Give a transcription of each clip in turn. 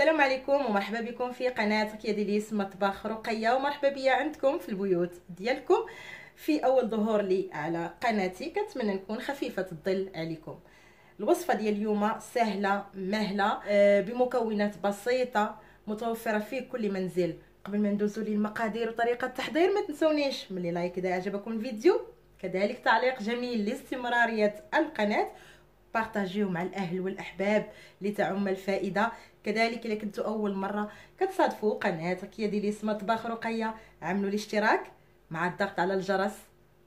السلام عليكم ومرحبا بكم في قناه كياديليس مطبخ رقيه ومرحبا بيا عندكم في البيوت ديالكم في اول ظهور لي على قناتي كنتمنى نكون خفيفه الظل عليكم الوصفه ديال اليوم سهله مهله آه، بمكونات بسيطه متوفره في كل منزل قبل ما ندوزوا للمقادير وطريقه التحضير ما تنسونيش ملي لايك اذا عجبكم الفيديو كذلك تعليق جميل لاستمراريه القناه بارطاجيو مع الاهل والاحباب اللي تعم الفائده كذلك الا كنتو اول مره كتصادفوا قناتك يا ديلي اسمها طباخ رقيه عملوا الاشتراك مع الضغط على الجرس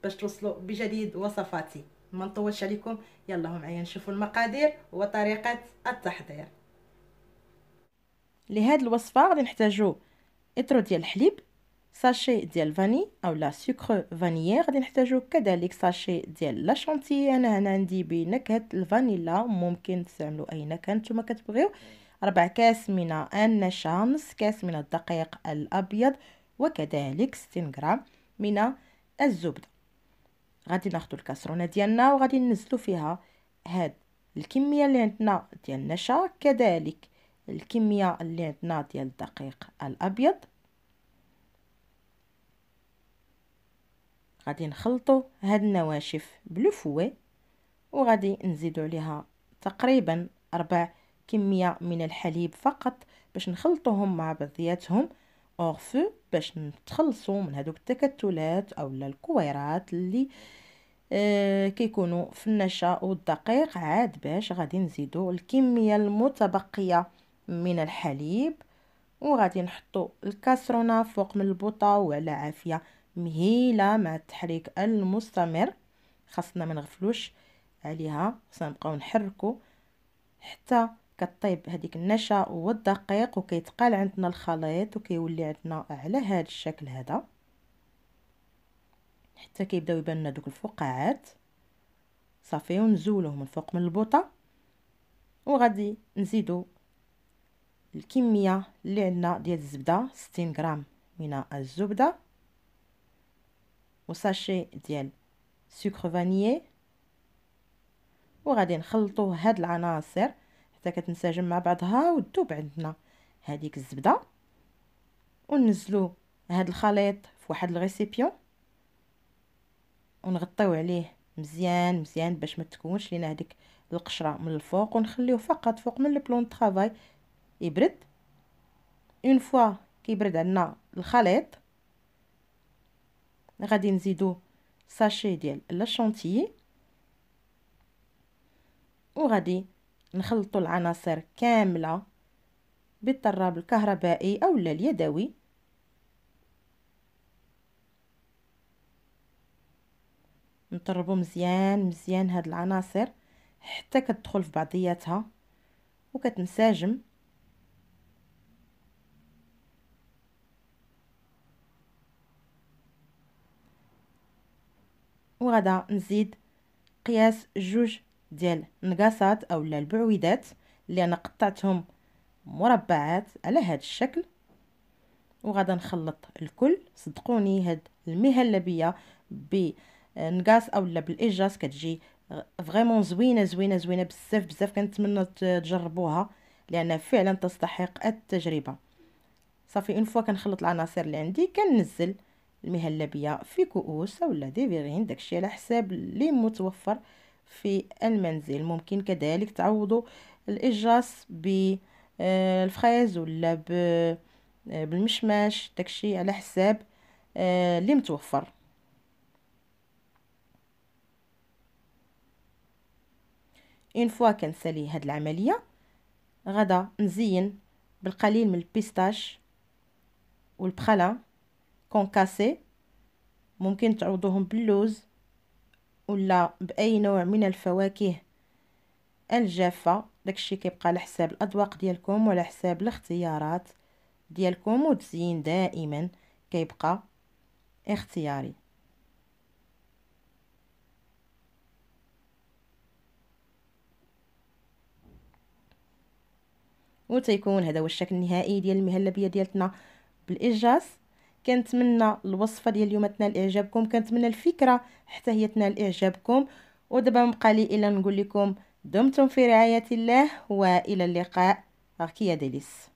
باش توصلوا بجديد وصفاتي ما نطولش عليكم يلا معايا نشوفوا المقادير وطريقه التحضير لهذه الوصفه غادي نحتاجو اطرو ديال الحليب ساشي ديال الفاني او لا سكر فانيي غادي نحتاجو كذلك ساشي ديال لا شانتيي انا هنا عندي بنكهه الفانيلا ممكن تستعملوا اي نكهه نتوما كتبغيو ربع كاس من النشا نص كاس من الدقيق الابيض وكذلك 60 غرام من الزبده غادي ناخذ الكاسرونه ديالنا وغادي ننزلو فيها هاد الكميه اللي عندنا ديال النشا كذلك الكميه اللي عندنا ديال الدقيق الابيض غادي نخلطوا هاد النواشف بلو فوي وغادي نزيدوا عليها تقريبا ربع كميه من الحليب فقط باش نخلطوهم مع بعضياتهم اورفو باش نتخلصوا من هذوك التكتلات او الكويرات اللي آه كيكونوا في النشا والدقيق عاد باش غادي نزيدوا الكميه المتبقيه من الحليب وغادي نحطوا الكاسرونه فوق من البوطه وعلى عافيه مهيله مع التحريك المستمر خاصنا ما نغفلوش عليها خاصنا نبقاو نحركو حتى كطيب هذيك النشا والدقيق وكيتقال عندنا الخليط وكيولي عندنا على هذا الشكل هذا حتى كيبداو يبان لنا دوك الفقاعات صافي ونزولوهم من فوق من البوطه وغادي نزيدو الكميه اللي عندنا ديال الزبده 60 غرام من الزبده وساشي ديال سكر فانيي وغادي نخلطوا هاد العناصر حتى كتنسجم مع بعضها وتذوب عندنا هذيك الزبده وننزلو هاد الخليط في واحد الريسيبيون ونغطيو عليه مزيان مزيان باش ما تكونش لينا هذيك القشره من الفوق ونخليه فقط فوق من البلون طرافاي يبرد اون فوا كيبرد عندنا الخليط غادي نزيدو ساشي ديال لا شونتيي وغادي نخلطو العناصر كامله بالطراب الكهربائي اولا اليدوي نطربو مزيان مزيان هاد العناصر حتى كتدخل في بعضياتها وكتنسجم وغدا نزيد قياس جوج ديال نقاصات اولا البعويدات اللي انا قطعتهم مربعات على هذا الشكل وغدا نخلط الكل صدقوني هاد المهلبيه بنقاص اولا بالاجاز كتجي فريمون زوينه زوينه زوينه بزاف بزاف كنتمنى تجربوها لانها فعلا تستحق التجربه صافي اون فوا كنخلط العناصر اللي عندي كننزل المهلبيه في كؤوس اولا ديري داكشي على حساب اللي متوفر في المنزل ممكن كذلك تعوضوا الاجاص بالفريز آه، ولا آه، بالمشماش داكشي على حساب اللي آه، متوفر اون فوا كنسالي هاد العمليه غدا نزين بالقليل من البيستاش والبخلا كونكاسي ممكن تعوضوهم باللوز ولا باي نوع من الفواكه الجافه داكشي كيبقى على حساب الاذواق ديالكم وعلى حساب الاختيارات ديالكم وتزيين دائما كيبقى اختياري وتيكون هذا هو الشكل النهائي ديال المهلبيه ديالتنا بالاجاز كنتمنى الوصفه ديال اليوم تنال اعجابكم كنتمنى الفكره حتى هي تنال اعجابكم ودابا مبقى لي الا نقول لكم دمتم في رعايه الله والى اللقاء غكيا ديليس